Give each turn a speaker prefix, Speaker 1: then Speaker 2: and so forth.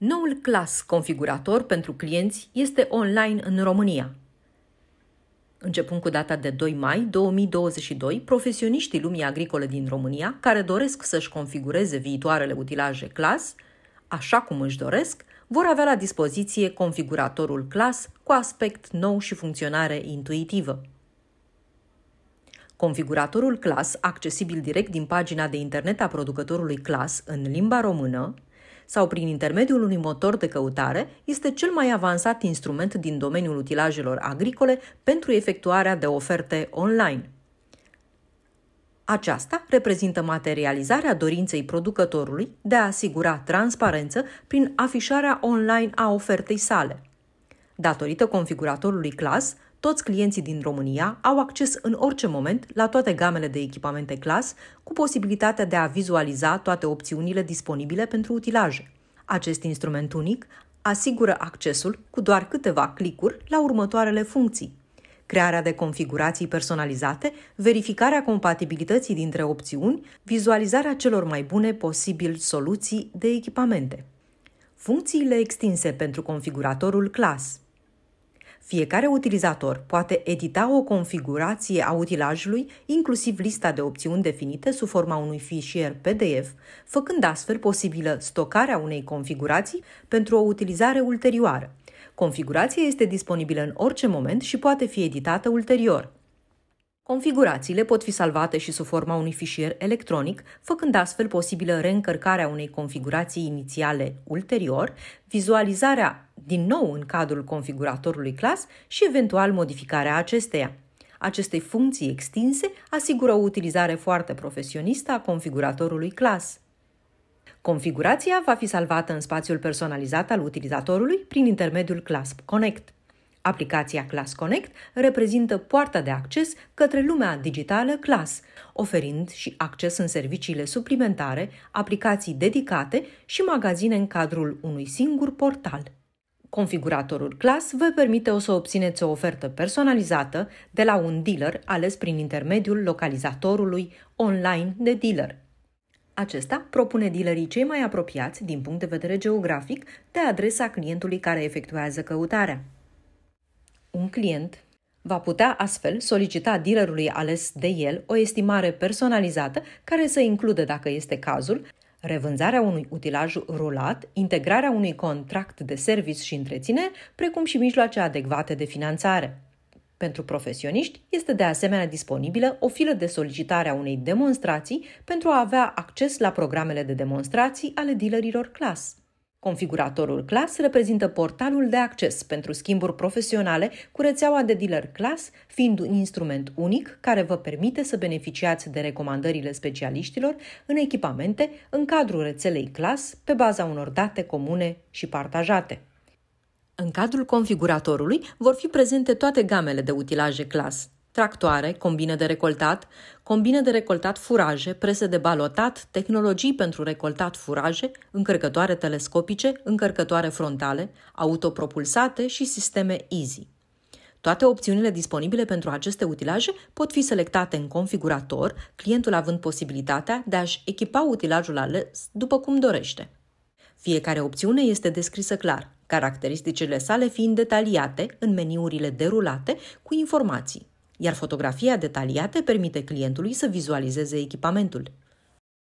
Speaker 1: Noul clas configurator pentru clienți este online în România. Începând cu data de 2 mai 2022, profesioniștii lumii agricole din România care doresc să-și configureze viitoarele utilaje clas, așa cum își doresc, vor avea la dispoziție configuratorul clas cu aspect nou și funcționare intuitivă. Configuratorul clas, accesibil direct din pagina de internet a producătorului clas în limba română, sau prin intermediul unui motor de căutare, este cel mai avansat instrument din domeniul utilajelor agricole pentru efectuarea de oferte online. Aceasta reprezintă materializarea dorinței producătorului de a asigura transparență prin afișarea online a ofertei sale. Datorită configuratorului clas, toți clienții din România au acces în orice moment la toate gamele de echipamente clas, cu posibilitatea de a vizualiza toate opțiunile disponibile pentru utilaje. Acest instrument unic asigură accesul cu doar câteva clicuri la următoarele funcții. Crearea de configurații personalizate, verificarea compatibilității dintre opțiuni, vizualizarea celor mai bune posibil soluții de echipamente. Funcțiile extinse pentru configuratorul CLAS fiecare utilizator poate edita o configurație a utilajului, inclusiv lista de opțiuni definite sub forma unui fișier PDF, făcând astfel posibilă stocarea unei configurații pentru o utilizare ulterioară. Configurația este disponibilă în orice moment și poate fi editată ulterior. Configurațiile pot fi salvate și sub forma unui fișier electronic, făcând astfel posibilă reîncărcarea unei configurații inițiale ulterior, vizualizarea din nou în cadrul configuratorului clas și eventual modificarea acesteia. Aceste funcții extinse asigură o utilizare foarte profesionistă a configuratorului clas. Configurația va fi salvată în spațiul personalizat al utilizatorului prin intermediul Clasp Connect. Aplicația Class Connect reprezintă poarta de acces către lumea digitală Class, oferind și acces în serviciile suplimentare, aplicații dedicate și magazine în cadrul unui singur portal. Configuratorul Class vă permite o să obțineți o ofertă personalizată de la un dealer ales prin intermediul localizatorului online de dealer. Acesta propune dealerii cei mai apropiați din punct de vedere geografic de adresa clientului care efectuează căutarea. Un client va putea astfel solicita dealerului ales de el o estimare personalizată care să includă, dacă este cazul, revânzarea unui utilaj rulat, integrarea unui contract de service și întreținere, precum și mijloace adecvate de finanțare. Pentru profesioniști este de asemenea disponibilă o filă de solicitare a unei demonstrații pentru a avea acces la programele de demonstrații ale dealerilor clas. Configuratorul Class reprezintă portalul de acces pentru schimburi profesionale cu rețeaua de dealer Class, fiind un instrument unic care vă permite să beneficiați de recomandările specialiștilor în echipamente în cadrul rețelei Class pe baza unor date comune și partajate. În cadrul configuratorului vor fi prezente toate gamele de utilaje Class, tractoare, combine de recoltat, combine de recoltat furaje, prese de balotat, tehnologii pentru recoltat furaje, încărcătoare telescopice, încărcătoare frontale, autopropulsate și sisteme Easy. Toate opțiunile disponibile pentru aceste utilaje pot fi selectate în configurator, clientul având posibilitatea de a-și echipa utilajul ales după cum dorește. Fiecare opțiune este descrisă clar, caracteristicile sale fiind detaliate în meniurile derulate cu informații iar fotografia detaliată permite clientului să vizualizeze echipamentul.